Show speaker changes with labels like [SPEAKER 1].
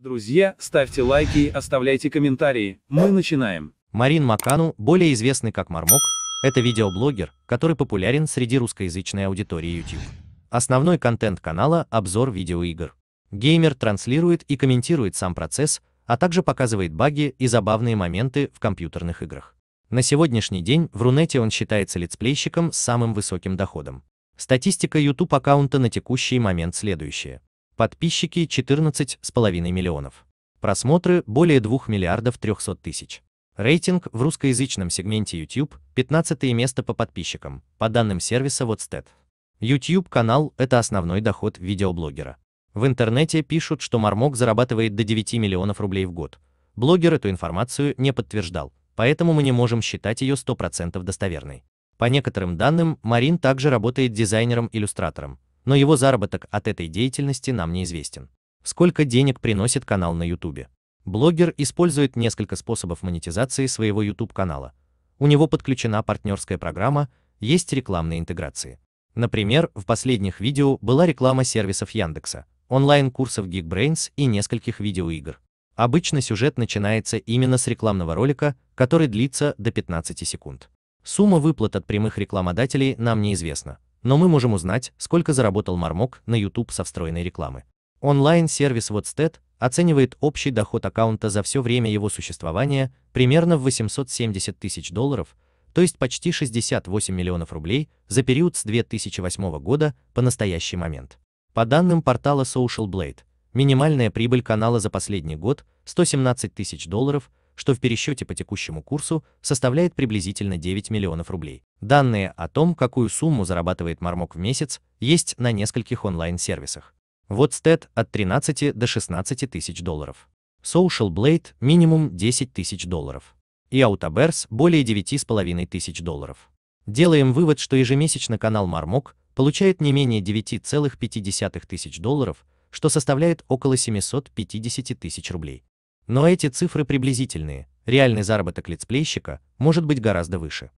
[SPEAKER 1] Друзья, ставьте лайки и оставляйте комментарии. Мы начинаем. Марин Макану, более известный как Мармок, это видеоблогер, который популярен среди русскоязычной аудитории YouTube. Основной контент канала – обзор видеоигр. Геймер транслирует и комментирует сам процесс, а также показывает баги и забавные моменты в компьютерных играх. На сегодняшний день в Рунете он считается летсплейщиком с самым высоким доходом. Статистика YouTube аккаунта на текущий момент следующая подписчики 14,5 миллионов, просмотры более 2 миллиардов 300 тысяч. Рейтинг в русскоязычном сегменте YouTube – 15 место по подписчикам, по данным сервиса WhatsApp. YouTube-канал – это основной доход видеоблогера. В интернете пишут, что Мармок зарабатывает до 9 миллионов рублей в год. Блогер эту информацию не подтверждал, поэтому мы не можем считать ее 100% достоверной. По некоторым данным, Марин также работает дизайнером-иллюстратором, но его заработок от этой деятельности нам неизвестен. Сколько денег приносит канал на YouTube? Блогер использует несколько способов монетизации своего YouTube-канала. У него подключена партнерская программа, есть рекламные интеграции. Например, в последних видео была реклама сервисов Яндекса, онлайн-курсов Geekbrains и нескольких видеоигр. Обычно сюжет начинается именно с рекламного ролика, который длится до 15 секунд. Сумма выплат от прямых рекламодателей нам неизвестна, но мы можем узнать, сколько заработал Мармок на YouTube со встроенной рекламы. Онлайн-сервис WhatsApp оценивает общий доход аккаунта за все время его существования примерно в 870 тысяч долларов, то есть почти 68 миллионов рублей за период с 2008 года по настоящий момент. По данным портала Social Blade, минимальная прибыль канала за последний год – 117 тысяч долларов, что в пересчете по текущему курсу составляет приблизительно 9 миллионов рублей. Данные о том, какую сумму зарабатывает Мармок в месяц, есть на нескольких онлайн-сервисах. Вот стед от 13 до 16 тысяч долларов. Social Blade минимум 10 тысяч долларов. И Autobers более 9,5 тысяч долларов. Делаем вывод, что ежемесячно канал Мармок получает не менее 9,5 тысяч долларов, что составляет около 750 тысяч рублей. Но эти цифры приблизительные, реальный заработок летсплейщика может быть гораздо выше.